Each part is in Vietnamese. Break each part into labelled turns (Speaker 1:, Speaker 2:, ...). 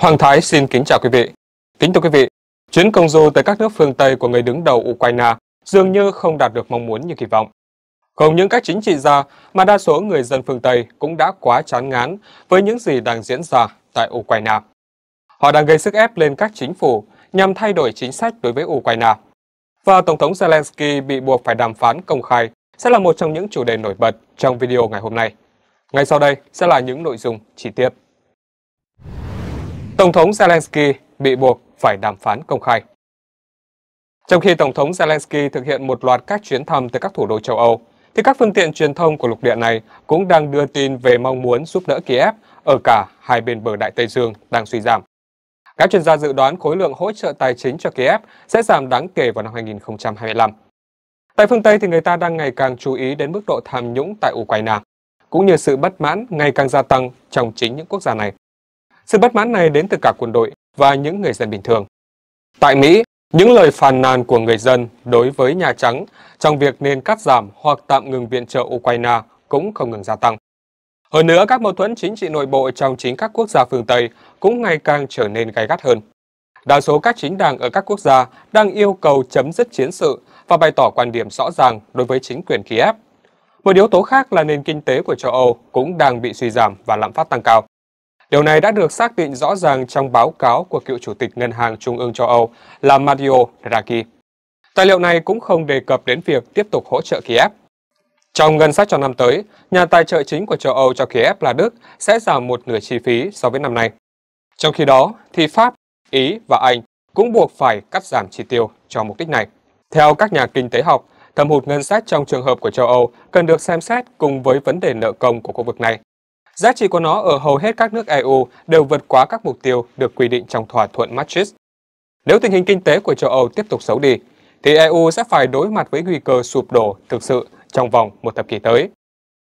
Speaker 1: Hoàng Thái xin kính chào quý vị. Kính thưa quý vị, chuyến công du tới các nước phương Tây của người đứng đầu Ukraine dường như không đạt được mong muốn như kỳ vọng. Không những các chính trị gia mà đa số người dân phương Tây cũng đã quá chán ngán với những gì đang diễn ra tại Ukraine. Họ đang gây sức ép lên các chính phủ nhằm thay đổi chính sách đối với Ukraine. Và Tổng thống Zelensky bị buộc phải đàm phán công khai sẽ là một trong những chủ đề nổi bật trong video ngày hôm nay. Ngay sau đây sẽ là những nội dung chi tiết. Tổng thống Zelensky bị buộc phải đàm phán công khai. Trong khi Tổng thống Zelensky thực hiện một loạt các chuyến thăm tới các thủ đô châu Âu, thì các phương tiện truyền thông của lục địa này cũng đang đưa tin về mong muốn giúp đỡ Kiev ở cả hai bên bờ Đại Tây Dương đang suy giảm. Các chuyên gia dự đoán khối lượng hỗ trợ tài chính cho Kiev sẽ giảm đáng kể vào năm 2025. Tại phương Tây thì người ta đang ngày càng chú ý đến mức độ tham nhũng tại Ukraine, cũng như sự bất mãn ngày càng gia tăng trong chính những quốc gia này. Sự bất mãn này đến từ cả quân đội và những người dân bình thường. Tại Mỹ, những lời phàn nàn của người dân đối với Nhà Trắng trong việc nên cắt giảm hoặc tạm ngừng viện trợ Ukraine cũng không ngừng gia tăng. Hơn nữa, các mâu thuẫn chính trị nội bộ trong chính các quốc gia phương Tây cũng ngày càng trở nên gay gắt hơn. Đa số các chính đảng ở các quốc gia đang yêu cầu chấm dứt chiến sự và bày tỏ quan điểm rõ ràng đối với chính quyền Kiev. Một yếu tố khác là nền kinh tế của châu Âu cũng đang bị suy giảm và lạm phát tăng cao. Điều này đã được xác định rõ ràng trong báo cáo của cựu Chủ tịch Ngân hàng Trung ương châu Âu là Mario Draghi. Tài liệu này cũng không đề cập đến việc tiếp tục hỗ trợ Kiev. Trong ngân sách cho năm tới, nhà tài trợ chính của châu Âu cho Kiev là Đức sẽ giảm một nửa chi phí so với năm nay. Trong khi đó, thì Pháp, Ý và Anh cũng buộc phải cắt giảm chi tiêu cho mục đích này. Theo các nhà kinh tế học, thâm hụt ngân sách trong trường hợp của châu Âu cần được xem xét cùng với vấn đề nợ công của khu vực này. Giá trị của nó ở hầu hết các nước EU đều vượt quá các mục tiêu được quy định trong thỏa thuận Maastricht. Nếu tình hình kinh tế của châu Âu tiếp tục xấu đi, thì EU sẽ phải đối mặt với nguy cơ sụp đổ thực sự trong vòng một thập kỷ tới.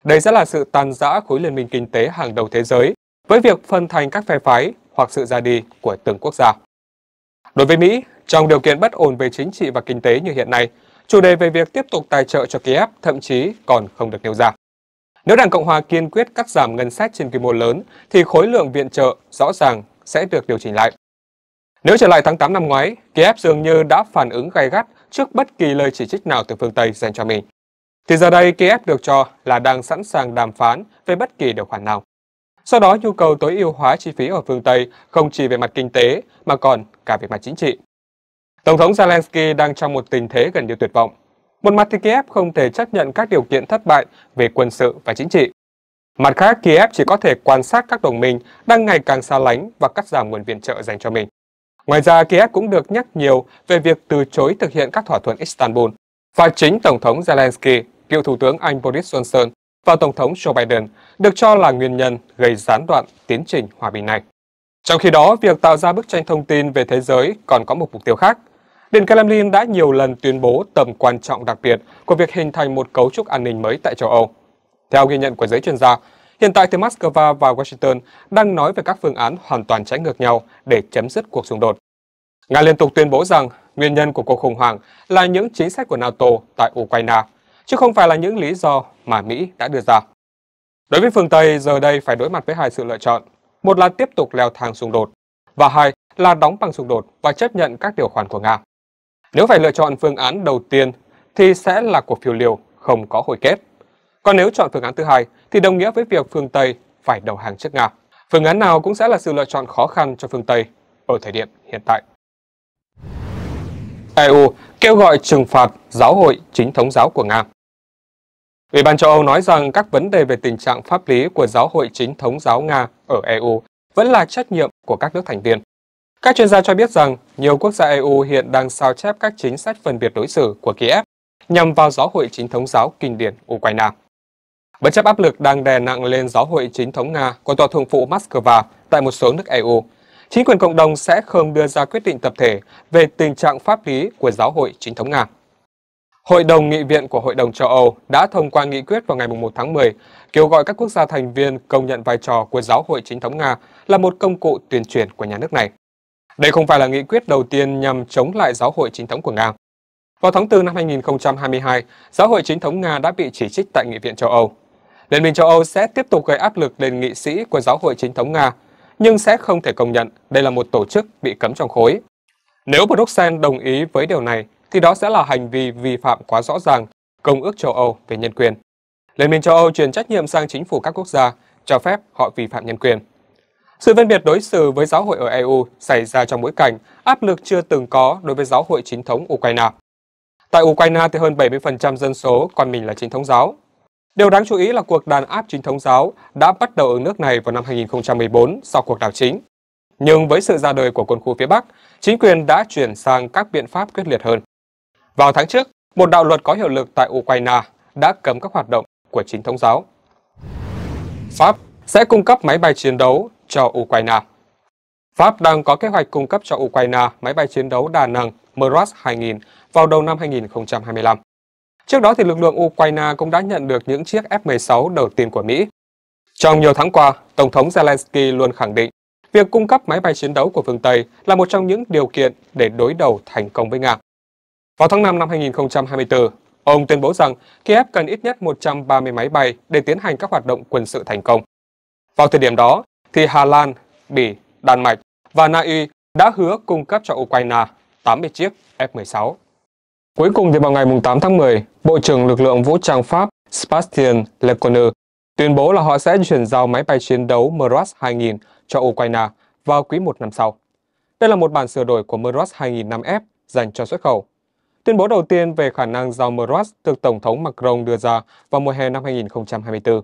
Speaker 1: Đây sẽ là sự tàn rã khối liên minh kinh tế hàng đầu thế giới với việc phân thành các phe phái hoặc sự ra đi của từng quốc gia. Đối với Mỹ, trong điều kiện bất ổn về chính trị và kinh tế như hiện nay, chủ đề về việc tiếp tục tài trợ cho Kiev thậm chí còn không được nêu ra. Nếu Đảng Cộng hòa kiên quyết cắt giảm ngân sách trên quy mô lớn, thì khối lượng viện trợ rõ ràng sẽ được điều chỉnh lại. Nếu trở lại tháng 8 năm ngoái, Kiev dường như đã phản ứng gay gắt trước bất kỳ lời chỉ trích nào từ phương Tây dành cho mình. Thì giờ đây Kiev được cho là đang sẵn sàng đàm phán về bất kỳ điều khoản nào. Sau đó nhu cầu tối ưu hóa chi phí ở phương Tây không chỉ về mặt kinh tế mà còn cả về mặt chính trị. Tổng thống Zelensky đang trong một tình thế gần như tuyệt vọng một mặt thì Kiev không thể chấp nhận các điều kiện thất bại về quân sự và chính trị. Mặt khác, Kiev chỉ có thể quan sát các đồng minh đang ngày càng xa lánh và cắt giảm nguồn viện trợ dành cho mình. Ngoài ra, Kiev cũng được nhắc nhiều về việc từ chối thực hiện các thỏa thuận Istanbul. Và chính Tổng thống Zelensky, cựu Thủ tướng Anh Boris Johnson và Tổng thống Joe Biden được cho là nguyên nhân gây gián đoạn tiến trình hòa bình này. Trong khi đó, việc tạo ra bức tranh thông tin về thế giới còn có một mục tiêu khác – Điện Kremlin đã nhiều lần tuyên bố tầm quan trọng đặc biệt của việc hình thành một cấu trúc an ninh mới tại châu Âu. Theo ghi nhận của giới chuyên gia, hiện tại thì Moscow và Washington đang nói về các phương án hoàn toàn trái ngược nhau để chấm dứt cuộc xung đột. Nga liên tục tuyên bố rằng nguyên nhân của cuộc khủng hoảng là những chính sách của NATO tại Ukraine, chứ không phải là những lý do mà Mỹ đã đưa ra. Đối với phương Tây, giờ đây phải đối mặt với hai sự lựa chọn. Một là tiếp tục leo thang xung đột, và hai là đóng bằng xung đột và chấp nhận các điều khoản của Nga. Nếu phải lựa chọn phương án đầu tiên thì sẽ là cổ phiếu liều không có hồi kết. Còn nếu chọn phương án thứ hai thì đồng nghĩa với việc phương Tây phải đầu hàng trước Nga. Phương án nào cũng sẽ là sự lựa chọn khó khăn cho phương Tây ở thời điểm hiện tại. EU kêu gọi trừng phạt giáo hội chính thống giáo của Nga. Ủy ban châu Âu nói rằng các vấn đề về tình trạng pháp lý của giáo hội chính thống giáo Nga ở EU vẫn là trách nhiệm của các nước thành viên. Các chuyên gia cho biết rằng nhiều quốc gia EU hiện đang sao chép các chính sách phân biệt đối xử của Kiev nhằm vào giáo hội chính thống giáo kinh điển Ukraine. Bất chấp áp lực đang đè nặng lên giáo hội chính thống Nga của tòa thượng phụ Moscow tại một số nước EU, chính quyền cộng đồng sẽ không đưa ra quyết định tập thể về tình trạng pháp lý của giáo hội chính thống Nga. Hội đồng nghị viện của Hội đồng châu Âu đã thông qua nghị quyết vào ngày 1 tháng 10 kêu gọi các quốc gia thành viên công nhận vai trò của giáo hội chính thống Nga là một công cụ tuyên truyền của nhà nước này. Đây không phải là nghị quyết đầu tiên nhằm chống lại giáo hội chính thống của Nga. Vào tháng 4 năm 2022, giáo hội chính thống Nga đã bị chỉ trích tại Nghị viện châu Âu. Liên minh châu Âu sẽ tiếp tục gây áp lực lên nghị sĩ của giáo hội chính thống Nga, nhưng sẽ không thể công nhận đây là một tổ chức bị cấm trong khối. Nếu Bruxelles đồng ý với điều này, thì đó sẽ là hành vi vi phạm quá rõ ràng Công ước châu Âu về nhân quyền. Liên minh châu Âu chuyển trách nhiệm sang chính phủ các quốc gia, cho phép họ vi phạm nhân quyền. Sự phân biệt đối xử với giáo hội ở EU xảy ra trong bối cảnh áp lực chưa từng có đối với giáo hội chính thống Ukraine. Tại Ukraine thì hơn 70% dân số còn mình là chính thống giáo. Điều đáng chú ý là cuộc đàn áp chính thống giáo đã bắt đầu ở nước này vào năm 2014 sau cuộc đảo chính. Nhưng với sự ra đời của quân khu phía Bắc, chính quyền đã chuyển sang các biện pháp quyết liệt hơn. Vào tháng trước, một đạo luật có hiệu lực tại Ukraine đã cấm các hoạt động của chính thống giáo. Pháp sẽ cung cấp máy bay chiến đấu cho Ukraine. Pháp đang có kế hoạch cung cấp cho Ukraine máy bay chiến đấu đa năng Mraz 2000 vào đầu năm 2025. Trước đó thì lực lượng Ukraine cũng đã nhận được những chiếc F-16 đầu tiên của Mỹ. Trong nhiều tháng qua, Tổng thống Zelensky luôn khẳng định việc cung cấp máy bay chiến đấu của phương Tây là một trong những điều kiện để đối đầu thành công với Nga. Vào tháng 5 năm 2024, ông tuyên bố rằng Kiev cần ít nhất 130 máy bay để tiến hành các hoạt động quân sự thành công. Vào thời điểm đó, thì Hà Lan, Bỉ, Đan Mạch và Na Uy đã hứa cung cấp cho Ukraine 80 chiếc F-16. Cuối cùng thì vào ngày 8 tháng 10, Bộ trưởng lực lượng vũ trang Pháp Sébastien Lecornu tuyên bố là họ sẽ chuyển giao máy bay chiến đấu Mraz 2000 cho Ukraine vào quý 1 năm sau. Đây là một bản sửa đổi của Mraz 2005F dành cho xuất khẩu. Tuyên bố đầu tiên về khả năng giao Mraz được Tổng thống Macron đưa ra vào mùa hè năm 2024.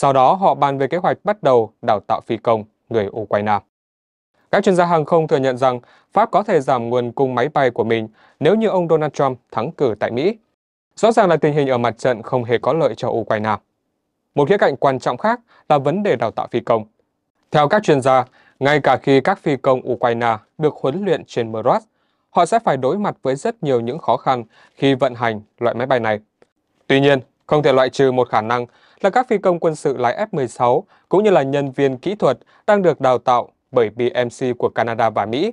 Speaker 1: Sau đó họ bàn về kế hoạch bắt đầu đào tạo phi công người Ukraine. Các chuyên gia hàng không thừa nhận rằng Pháp có thể giảm nguồn cung máy bay của mình nếu như ông Donald Trump thắng cử tại Mỹ. Rõ ràng là tình hình ở mặt trận không hề có lợi cho Ukraine. Một khía cạnh quan trọng khác là vấn đề đào tạo phi công. Theo các chuyên gia, ngay cả khi các phi công Ukraine được huấn luyện trên Murad, họ sẽ phải đối mặt với rất nhiều những khó khăn khi vận hành loại máy bay này. Tuy nhiên, không thể loại trừ một khả năng là các phi công quân sự lái F-16 cũng như là nhân viên kỹ thuật đang được đào tạo bởi BMC của Canada và Mỹ.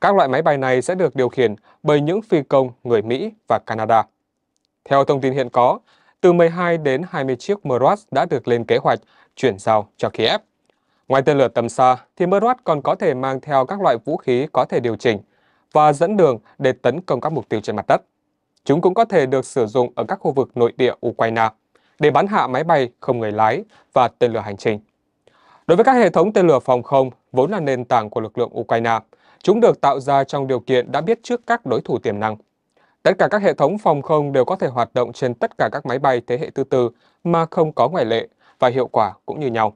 Speaker 1: Các loại máy bay này sẽ được điều khiển bởi những phi công người Mỹ và Canada. Theo thông tin hiện có, từ 12 đến 20 chiếc MRAS đã được lên kế hoạch chuyển giao cho Kiev. Ngoài tên lửa tầm xa, thì MRAS còn có thể mang theo các loại vũ khí có thể điều chỉnh và dẫn đường để tấn công các mục tiêu trên mặt đất. Chúng cũng có thể được sử dụng ở các khu vực nội địa Ukraine để bắn hạ máy bay không người lái và tên lửa hành trình. Đối với các hệ thống tên lửa phòng không, vốn là nền tảng của lực lượng Ukraine, chúng được tạo ra trong điều kiện đã biết trước các đối thủ tiềm năng. Tất cả các hệ thống phòng không đều có thể hoạt động trên tất cả các máy bay thế hệ thứ tư mà không có ngoại lệ và hiệu quả cũng như nhau.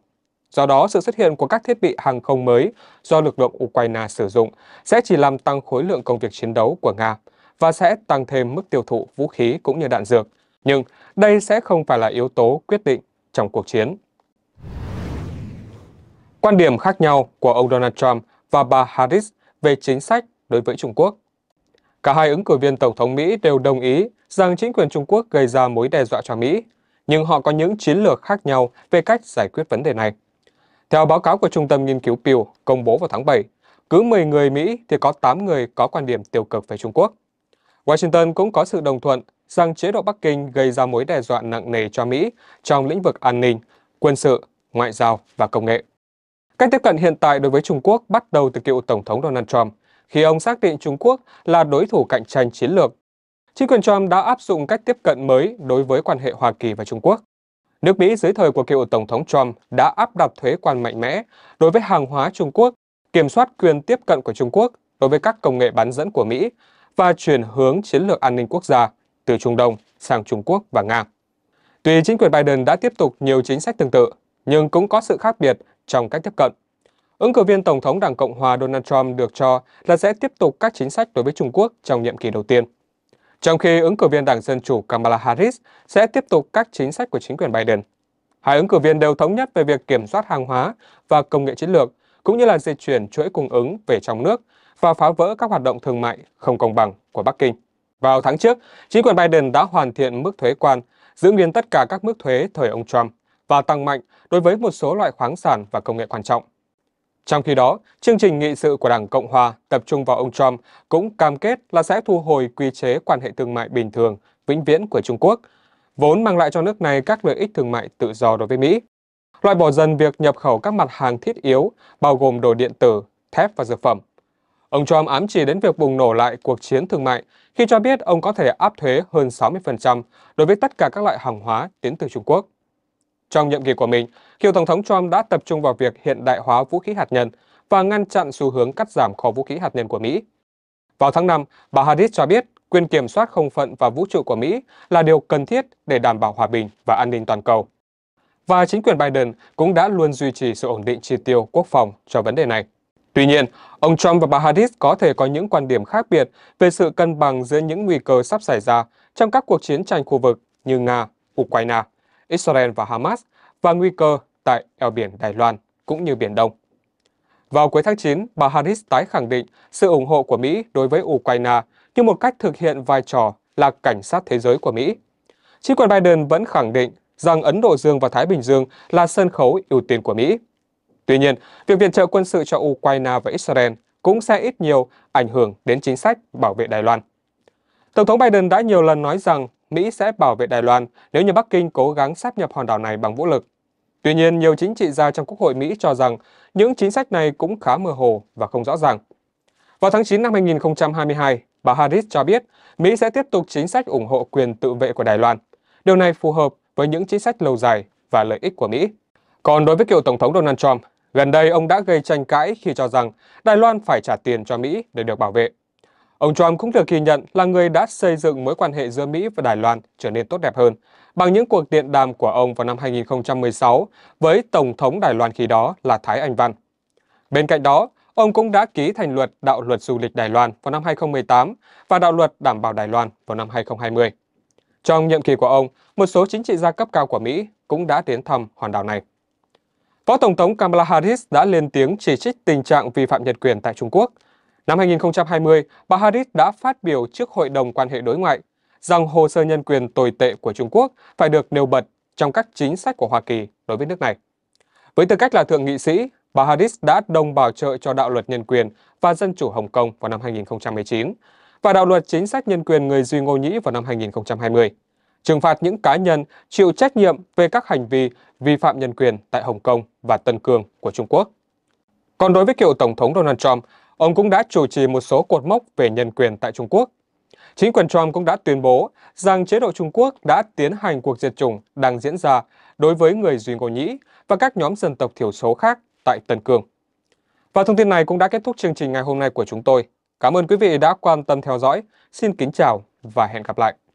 Speaker 1: Do đó, sự xuất hiện của các thiết bị hàng không mới do lực lượng Ukraine sử dụng sẽ chỉ làm tăng khối lượng công việc chiến đấu của Nga và sẽ tăng thêm mức tiêu thụ vũ khí cũng như đạn dược. Nhưng đây sẽ không phải là yếu tố quyết định trong cuộc chiến. Quan điểm khác nhau của ông Donald Trump và bà Harris về chính sách đối với Trung Quốc. Cả hai ứng cử viên Tổng thống Mỹ đều đồng ý rằng chính quyền Trung Quốc gây ra mối đe dọa cho Mỹ, nhưng họ có những chiến lược khác nhau về cách giải quyết vấn đề này. Theo báo cáo của Trung tâm Nghiên cứu Pew công bố vào tháng 7, cứ 10 người Mỹ thì có 8 người có quan điểm tiêu cực về Trung Quốc. Washington cũng có sự đồng thuận rằng chế độ Bắc Kinh gây ra mối đe dọa nặng nề cho Mỹ trong lĩnh vực an ninh, quân sự, ngoại giao và công nghệ. Cách tiếp cận hiện tại đối với Trung Quốc bắt đầu từ cựu Tổng thống Donald Trump, khi ông xác định Trung Quốc là đối thủ cạnh tranh chiến lược. Chính quyền Trump đã áp dụng cách tiếp cận mới đối với quan hệ Hoa Kỳ và Trung Quốc. Nước Mỹ dưới thời của cựu Tổng thống Trump đã áp đặt thuế quan mạnh mẽ đối với hàng hóa Trung Quốc, kiểm soát quyền tiếp cận của Trung Quốc đối với các công nghệ bán dẫn của Mỹ và chuyển hướng chiến lược an ninh quốc gia từ Trung Đông sang Trung Quốc và Nga. Tuy chính quyền Biden đã tiếp tục nhiều chính sách tương tự, nhưng cũng có sự khác biệt trong cách tiếp cận. Ứng cử viên Tổng thống Đảng Cộng hòa Donald Trump được cho là sẽ tiếp tục các chính sách đối với Trung Quốc trong nhiệm kỳ đầu tiên, trong khi ứng cử viên Đảng Dân Chủ Kamala Harris sẽ tiếp tục các chính sách của chính quyền Biden. Hai ứng cử viên đều thống nhất về việc kiểm soát hàng hóa và công nghệ chiến lược, cũng như là di chuyển chuỗi cung ứng về trong nước và phá vỡ các hoạt động thương mại không công bằng của Bắc Kinh. Vào tháng trước, chính quyền Biden đã hoàn thiện mức thuế quan, giữ nguyên tất cả các mức thuế thời ông Trump và tăng mạnh đối với một số loại khoáng sản và công nghệ quan trọng. Trong khi đó, chương trình nghị sự của Đảng Cộng Hòa tập trung vào ông Trump cũng cam kết là sẽ thu hồi quy chế quan hệ thương mại bình thường, vĩnh viễn của Trung Quốc, vốn mang lại cho nước này các lợi ích thương mại tự do đối với Mỹ. Loại bỏ dần việc nhập khẩu các mặt hàng thiết yếu, bao gồm đồ điện tử, thép và dược phẩm, Ông Trump ám chỉ đến việc bùng nổ lại cuộc chiến thương mại khi cho biết ông có thể áp thuế hơn 60% đối với tất cả các loại hàng hóa tiến từ Trung Quốc. Trong nhiệm kỳ của mình, cựu Tổng thống Trump đã tập trung vào việc hiện đại hóa vũ khí hạt nhân và ngăn chặn xu hướng cắt giảm kho vũ khí hạt nhân của Mỹ. Vào tháng 5, bà Harris cho biết quyền kiểm soát không phận và vũ trụ của Mỹ là điều cần thiết để đảm bảo hòa bình và an ninh toàn cầu. Và chính quyền Biden cũng đã luôn duy trì sự ổn định chi tiêu quốc phòng cho vấn đề này. Tuy nhiên, ông Trump và bà Harris có thể có những quan điểm khác biệt về sự cân bằng giữa những nguy cơ sắp xảy ra trong các cuộc chiến tranh khu vực như Nga, Ukraine, Israel và Hamas và nguy cơ tại eo biển Đài Loan cũng như Biển Đông. Vào cuối tháng 9, bà Harris tái khẳng định sự ủng hộ của Mỹ đối với Ukraine như một cách thực hiện vai trò là cảnh sát thế giới của Mỹ. Chính quyền Biden vẫn khẳng định rằng Ấn Độ Dương và Thái Bình Dương là sân khấu ưu tiên của Mỹ. Tuy nhiên, việc viện trợ quân sự cho Ukraine và Israel cũng sẽ ít nhiều ảnh hưởng đến chính sách bảo vệ Đài Loan. Tổng thống Biden đã nhiều lần nói rằng Mỹ sẽ bảo vệ Đài Loan nếu như Bắc Kinh cố gắng sáp nhập hòn đảo này bằng vũ lực. Tuy nhiên, nhiều chính trị gia trong Quốc hội Mỹ cho rằng những chính sách này cũng khá mơ hồ và không rõ ràng. Vào tháng 9 năm 2022, bà Harris cho biết Mỹ sẽ tiếp tục chính sách ủng hộ quyền tự vệ của Đài Loan. Điều này phù hợp với những chính sách lâu dài và lợi ích của Mỹ. Còn đối với cựu Tổng thống Donald Trump, Gần đây, ông đã gây tranh cãi khi cho rằng Đài Loan phải trả tiền cho Mỹ để được bảo vệ. Ông Trump cũng được ghi nhận là người đã xây dựng mối quan hệ giữa Mỹ và Đài Loan trở nên tốt đẹp hơn bằng những cuộc điện đàm của ông vào năm 2016 với Tổng thống Đài Loan khi đó là Thái Anh Văn. Bên cạnh đó, ông cũng đã ký thành luật Đạo luật du lịch Đài Loan vào năm 2018 và Đạo luật đảm bảo Đài Loan vào năm 2020. Trong nhiệm kỳ của ông, một số chính trị gia cấp cao của Mỹ cũng đã tiến thăm hòn đảo này. Phó Tổng thống Kamala Harris đã lên tiếng chỉ trích tình trạng vi phạm nhân quyền tại Trung Quốc. Năm 2020, bà Harris đã phát biểu trước Hội đồng quan hệ đối ngoại rằng hồ sơ nhân quyền tồi tệ của Trung Quốc phải được nêu bật trong các chính sách của Hoa Kỳ đối với nước này. Với tư cách là thượng nghị sĩ, bà Harris đã đồng bảo trợ cho đạo luật nhân quyền và dân chủ Hồng Kông vào năm 2019 và đạo luật chính sách nhân quyền người Duy Ngô Nhĩ vào năm 2020 trừng phạt những cá nhân chịu trách nhiệm về các hành vi vi phạm nhân quyền tại Hồng Kông và Tân Cương của Trung Quốc. Còn đối với cựu Tổng thống Donald Trump, ông cũng đã chủ trì một số cột mốc về nhân quyền tại Trung Quốc. Chính quyền Trump cũng đã tuyên bố rằng chế độ Trung Quốc đã tiến hành cuộc diệt chủng đang diễn ra đối với người Duy Ngô Nhĩ và các nhóm dân tộc thiểu số khác tại Tân Cương. Và thông tin này cũng đã kết thúc chương trình ngày hôm nay của chúng tôi. Cảm ơn quý vị đã quan tâm theo dõi. Xin kính chào và hẹn gặp lại.